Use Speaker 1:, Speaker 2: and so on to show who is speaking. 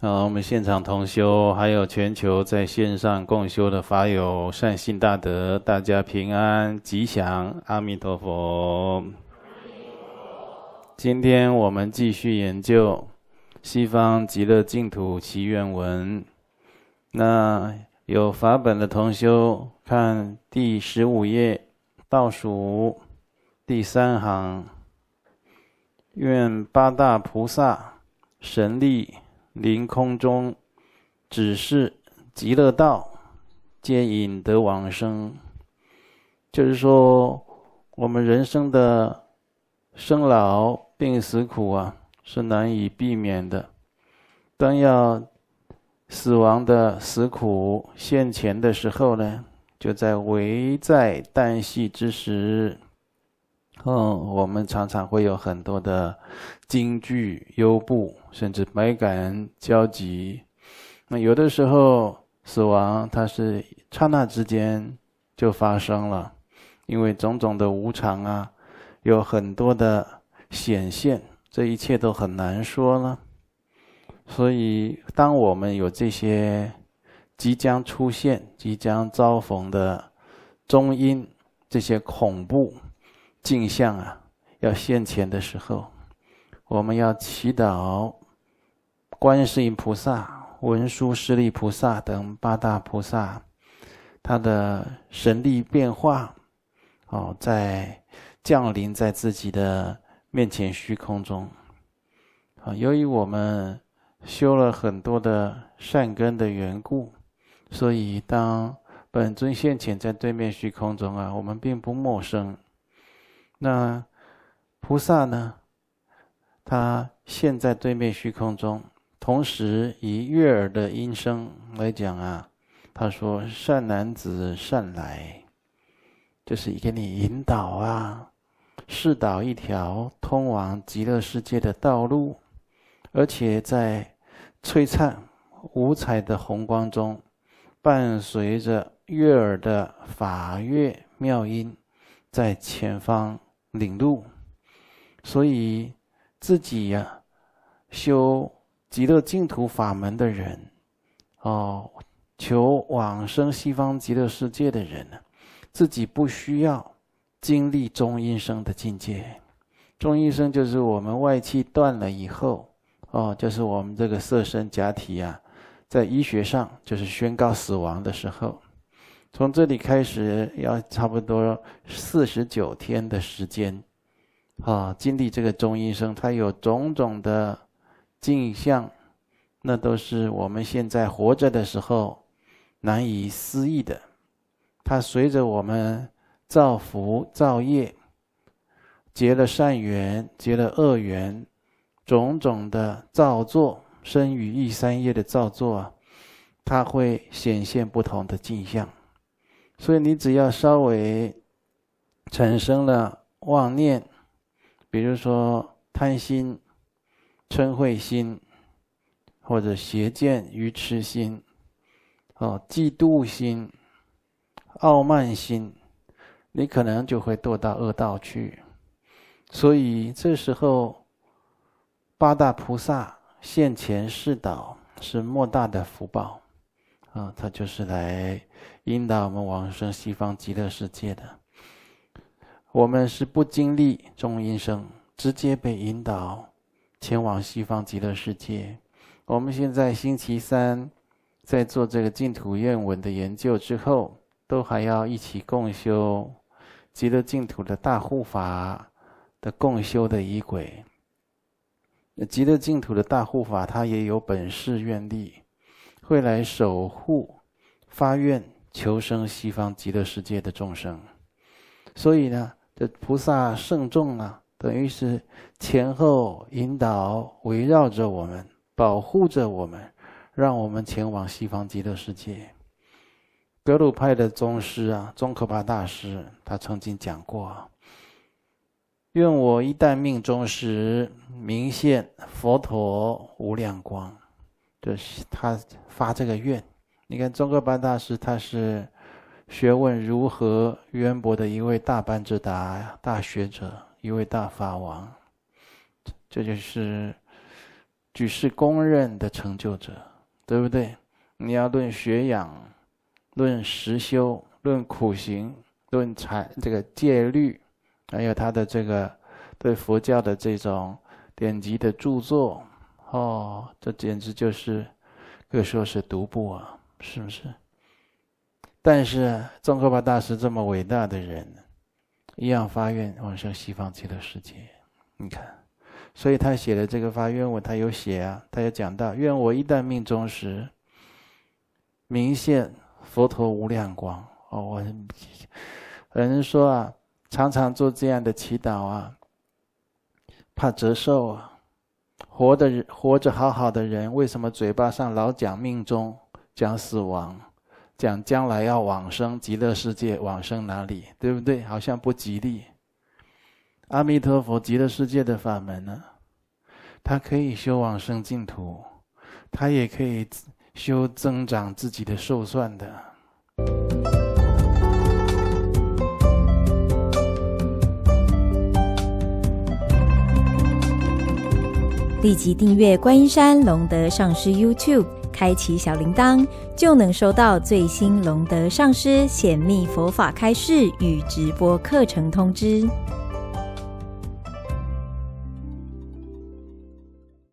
Speaker 1: 啊！我们现场同修，还有全球在线上共修的法友，善信大德，大家平安吉祥，阿弥陀佛。今天我们继续研究《西方极乐净土祈愿文》，那有法本的同修看第十五页倒数第三行，愿八大菩萨神力。临空中，只是极乐道，皆引得往生。就是说，我们人生的生老病死苦啊，是难以避免的。当要死亡的死苦现前的时候呢，就在危在旦夕之时。嗯，我们常常会有很多的惊惧、忧怖，甚至百感交集。那有的时候，死亡它是刹那之间就发生了，因为种种的无常啊，有很多的显现，这一切都很难说呢。所以，当我们有这些即将出现、即将遭逢的中阴这些恐怖。镜像啊，要现前的时候，我们要祈祷观世音菩萨、文殊师利菩萨等八大菩萨，他的神力变化哦，在降临在自己的面前虚空中啊。由于我们修了很多的善根的缘故，所以当本尊现前在对面虚空中啊，我们并不陌生。那菩萨呢？他现，在对面虚空中，同时以悦耳的音声来讲啊，他说：“善男子，善来！”就是给你引导啊，示导一条通往极乐世界的道路，而且在璀璨五彩的红光中，伴随着悦耳的法乐妙音，在前方。领路，所以自己呀修极乐净土法门的人，哦，求往生西方极乐世界的人呢，自己不需要经历中阴身的境界。中阴身就是我们外气断了以后，哦，就是我们这个色身假体呀，在医学上就是宣告死亡的时候。从这里开始，要差不多四十九天的时间，啊，经历这个中医生，他有种种的镜像，那都是我们现在活着的时候难以思议的。他随着我们造福造业，结了善缘，结了恶缘，种种的造作，生于一三业的造作啊，他会显现不同的镜像。所以你只要稍微产生了妄念，比如说贪心、嗔恚心，或者邪见、愚痴心，哦，嫉妒心、傲慢心，你可能就会堕到恶道去。所以这时候，八大菩萨现前示导，是莫大的福报。啊，他就是来引导我们往生西方极乐世界的。我们是不经历中阴生，直接被引导前往西方极乐世界。我们现在星期三在做这个净土愿文的研究之后，都还要一起共修极乐净土的大护法的共修的仪轨。极乐净土的大护法他也有本事愿力。会来守护、发愿求生西方极乐世界的众生，所以呢，这菩萨圣众啊，等于是前后引导、围绕着我们、保护着我们，让我们前往西方极乐世界。格鲁派的宗师啊，宗喀巴大师他曾经讲过：“愿我一旦命中时，明现佛陀无量光。”是他发这个愿，你看中班大师，他是学问如何渊博的一位大班智达大学者，一位大法王，这就是举世公认的成就者，对不对？你要论学养，论实修，论苦行，论禅，这个戒律，还有他的这个对佛教的这种典籍的著作。哦，这简直就是，各说是独步啊，是不是？但是宗喀巴大师这么伟大的人，一样发愿往生西方极乐世界。你看，所以他写的这个发愿文，他有写啊，他有讲到：愿我一旦命中时，明现佛陀无量光。哦，我有人说啊，常常做这样的祈祷啊，怕折寿啊。活的活着好好的人，为什么嘴巴上老讲命中、讲死亡、讲将来要往生极乐世界、往生哪里，对不对？好像不吉利。阿弥陀佛，极乐世界的法门呢，他可以修往生净土，他也可以修增长自己的寿算的。立即订阅观音山龙德上师 YouTube，开启小铃铛，就能收到最新龙德上师显密佛法开示与直播课程通知。